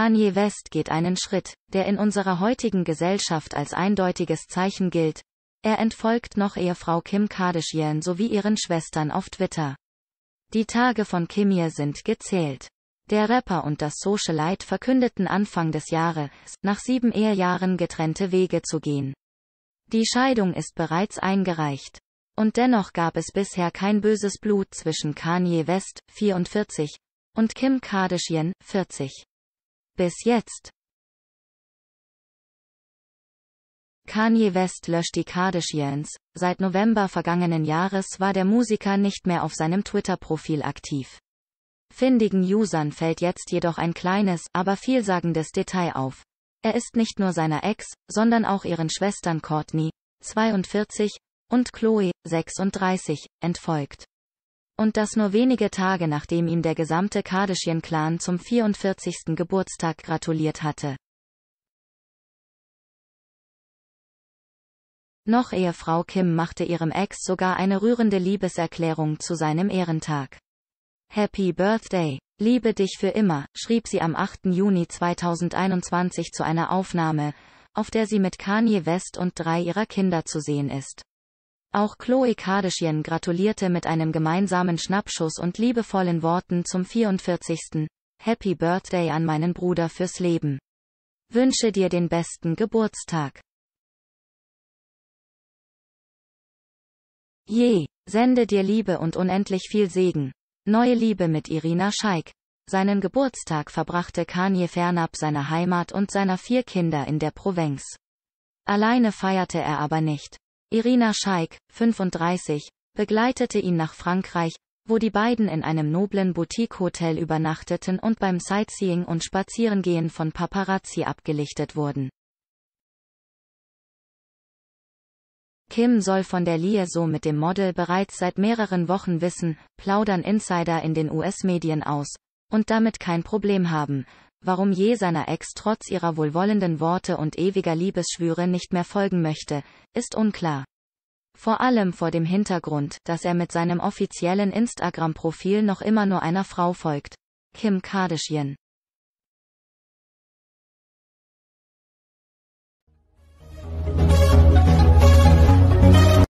Kanye West geht einen Schritt, der in unserer heutigen Gesellschaft als eindeutiges Zeichen gilt. Er entfolgt noch Ehefrau Kim Kardashian sowie ihren Schwestern auf Twitter. Die Tage von Kimir sind gezählt. Der Rapper und das Socialite verkündeten Anfang des Jahres, nach sieben Ehejahren getrennte Wege zu gehen. Die Scheidung ist bereits eingereicht. Und dennoch gab es bisher kein böses Blut zwischen Kanye West, 44, und Kim Kardashian, 40. Bis jetzt. Kanye West löscht die Kardashians. Seit November vergangenen Jahres war der Musiker nicht mehr auf seinem Twitter-Profil aktiv. Findigen Usern fällt jetzt jedoch ein kleines, aber vielsagendes Detail auf. Er ist nicht nur seiner Ex, sondern auch ihren Schwestern Courtney, 42, und Chloe, 36, entfolgt und das nur wenige Tage nachdem ihm der gesamte Kardashian-Clan zum 44. Geburtstag gratuliert hatte. Noch Ehefrau Kim machte ihrem Ex sogar eine rührende Liebeserklärung zu seinem Ehrentag. Happy Birthday, liebe dich für immer, schrieb sie am 8. Juni 2021 zu einer Aufnahme, auf der sie mit Kanye West und drei ihrer Kinder zu sehen ist. Auch Chloe Kardashian gratulierte mit einem gemeinsamen Schnappschuss und liebevollen Worten zum 44. Happy Birthday an meinen Bruder fürs Leben. Wünsche dir den besten Geburtstag. Je, sende dir Liebe und unendlich viel Segen. Neue Liebe mit Irina Scheik. Seinen Geburtstag verbrachte Kanye fernab seiner Heimat und seiner vier Kinder in der Provence. Alleine feierte er aber nicht. Irina Scheik, 35, begleitete ihn nach Frankreich, wo die beiden in einem noblen Boutique-Hotel übernachteten und beim Sightseeing und Spazierengehen von Paparazzi abgelichtet wurden. Kim soll von der Liaison mit dem Model bereits seit mehreren Wochen wissen, plaudern Insider in den US-Medien aus, und damit kein Problem haben, warum je seiner Ex trotz ihrer wohlwollenden Worte und ewiger Liebesschwüre nicht mehr folgen möchte, ist unklar. Vor allem vor dem Hintergrund, dass er mit seinem offiziellen Instagram-Profil noch immer nur einer Frau folgt. Kim Kardashian.